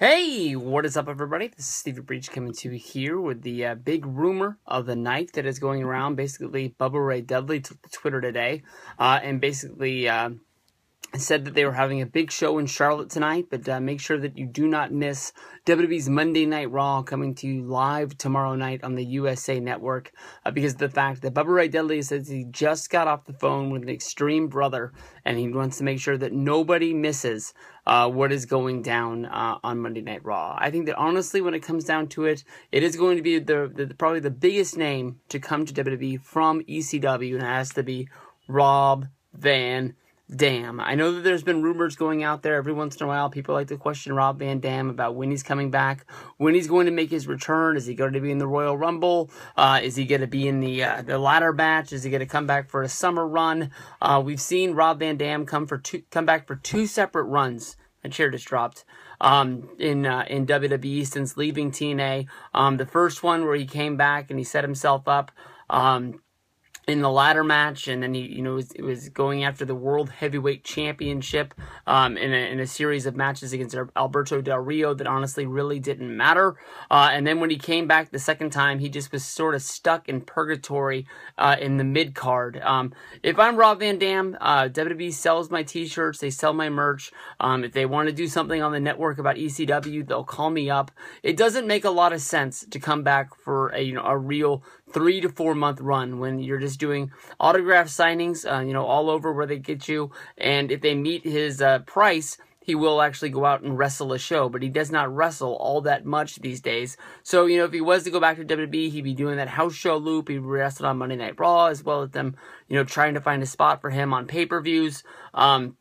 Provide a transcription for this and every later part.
Hey, what is up, everybody? This is Stevie Breach coming to you here with the uh, big rumor of the night that is going mm-hmm. around. Basically, Bubba Ray Dudley took to Twitter today uh, and basically uh, said that they were having a big show in Charlotte tonight, but uh, make sure that you do not miss WWE's Monday Night Raw coming to you live tomorrow night on the USA Network uh, because of the fact that Bubba Ray Dudley says he just got off the phone with an extreme brother and he wants to make sure that nobody misses uh, what is going down uh, on Monday Night Raw. I think that honestly, when it comes down to it, it is going to be the, the probably the biggest name to come to WWE from ECW, and it has to be Rob Van Damn! I know that there's been rumors going out there every once in a while. People like to question Rob Van Dam about when he's coming back, when he's going to make his return. Is he going to be in the Royal Rumble? Uh, is he going to be in the uh, the ladder match? Is he going to come back for a summer run? Uh, we've seen Rob Van Dam come for two, come back for two separate runs. My chair just dropped. Um, in uh, in WWE since leaving TNA. Um, the first one where he came back and he set himself up. Um, in the latter match, and then he, you know, it was, it was, going after the World Heavyweight Championship um, in, a, in, a, series of matches against Alberto Del Rio that honestly really didn't matter. Uh, and then when he came back the second time, he just was sort of stuck in purgatory uh, in the mid card. Um, if I'm Rob Van Dam, uh, WWE sells my T-shirts, they sell my merch. Um, if they want to do something on the network about ECW, they'll call me up. It doesn't make a lot of sense to come back for a you know a real three to four month run when you're just doing autograph signings, uh, you know, all over where they get you. And if they meet his uh, price, he will actually go out and wrestle a show, but he does not wrestle all that much these days. So, you know, if he was to go back to WWE, he'd be doing that house show loop. He'd wrestle on Monday Night Raw, as well as them, you know, trying to find a spot for him on pay per views. Um,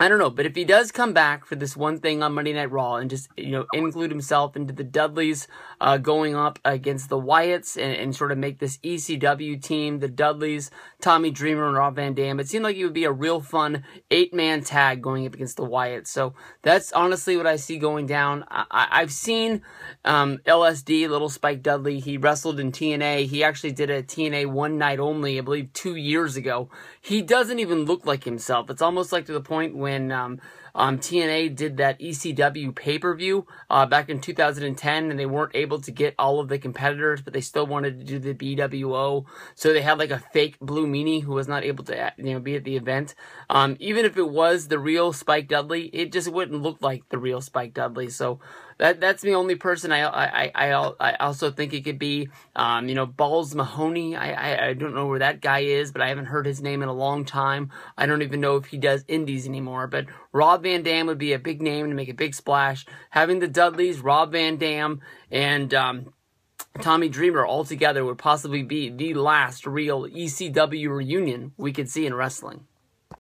I don't know, but if he does come back for this one thing on Monday Night Raw and just you know include himself into the Dudleys uh, going up against the Wyatts and, and, sort of make this ECW team, the Dudleys, Tommy Dreamer and Rob Van Dam, it seemed like it would be a real fun eight man tag going up against the Wyatts. So that's honestly what I see going down. I, have seen um, LSD, Little Spike Dudley. He wrestled in TNA. He actually did a TNA one night only, I believe, two years ago. He doesn't even look like himself. It's almost like to the point when um, um, TNA did that ECW pay per view uh, back in 2010, and they weren't able to get all of the competitors, but they still wanted to do the BWO. So they had like a fake Blue Meanie who was not able to uh, you know be at the event. Um, even if it was the real Spike Dudley, it just wouldn't look like the real Spike Dudley. So that that's the only person I I I, I also think it could be. Um, you know, Balls Mahoney. I, I, I don't know where that guy is, but I haven't heard his name in a long time. I don't even know if he does indies anymore. But Rob Van Dam would be a big name to make a big splash. Having the Dudleys, Rob Van Dam, and um, Tommy Dreamer all together would possibly be the last real ECW reunion we could see in wrestling.